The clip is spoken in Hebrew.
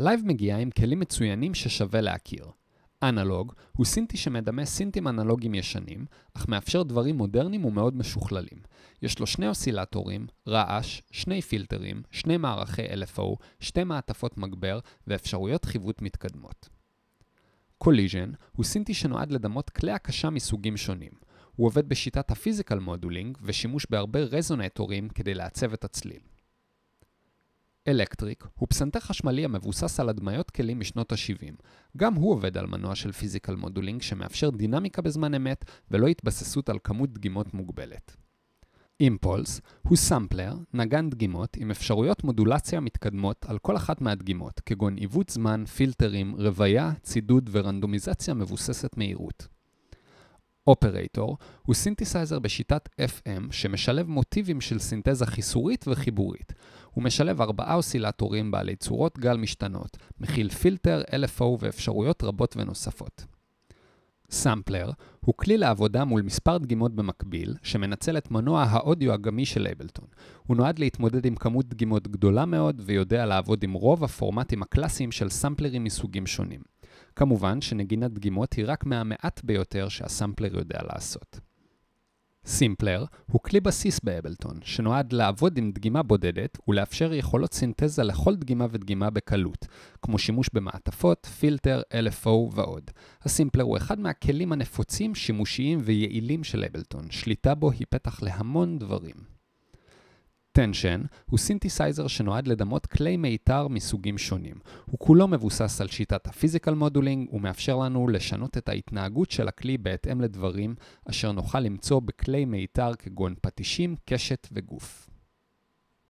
לייב מגיעה עם כלים מצוינים ששווה להכיר. אנלוג הוא סינטי שמדמה סינטים אנלוגיים ישנים, אך מאפשר דברים מודרניים ומאוד משוכללים. יש לו שני אוסילטורים, רעש, שני פילטרים, שני מערכי LFO, שתי מעטפות מגבר ואפשרויות חיווט מתקדמות. קוליז'ן הוא סינטי שנועד לדמות כלי הקשה מסוגים שונים. הוא עובד בשיטת הפיזיקל מודולינג ושימוש בהרבה רזונטורים כדי לעצב את הצליל. אלקטריק הוא פסנתר חשמלי המבוסס על הדמיות כלים משנות ה-70. גם הוא עובד על מנוע של פיזיקל מודולינג שמאפשר דינמיקה בזמן אמת ולא התבססות על כמות דגימות מוגבלת. אימפולס הוא סמפלר, נגן דגימות עם אפשרויות מודולציה מתקדמות על כל אחת מהדגימות, כגון עיוות זמן, פילטרים, רוויה, צידוד ורנדומיזציה מבוססת מהירות. אופרטור הוא סינתסייזר בשיטת FM שמשלב מוטיבים של סינתזה חיסורית וחיבורית. הוא משלב ארבעה אוסילטורים בעלי צורות גל משתנות, מכיל פילטר, LFO ואפשרויות רבות ונוספות. סמפלר הוא כלי לעבודה מול מספר דגימות במקביל, שמנצל את מנוע האודיו הגמי של אייבלטון. הוא נועד להתמודד עם כמות דגימות גדולה מאוד, ויודע לעבוד עם רוב הפורמטים הקלאסיים של סמפלרים מסוגים שונים. כמובן שנגינת דגימות היא רק מהמעט ביותר שהסמפלר יודע לעשות. סימפלר הוא כלי בסיס באבלטון, שנועד לעבוד עם דגימה בודדת ולאפשר יכולות סינתזה לכל דגימה ודגימה בקלות, כמו שימוש במעטפות, פילטר, LFO ועוד. הסימפלר הוא אחד מהכלים הנפוצים, שימושיים ויעילים של אבלטון, שליטה בו היא פתח להמון דברים. Extension הוא סינתסייזר שנועד לדמות כלי מיתר מסוגים שונים. הוא כולו מבוסס על שיטת הפיזיקל מודולינג ומאפשר לנו לשנות את ההתנהגות של הכלי בהתאם לדברים אשר נוכל למצוא בכלי מיתר כגון פטישים, קשת וגוף.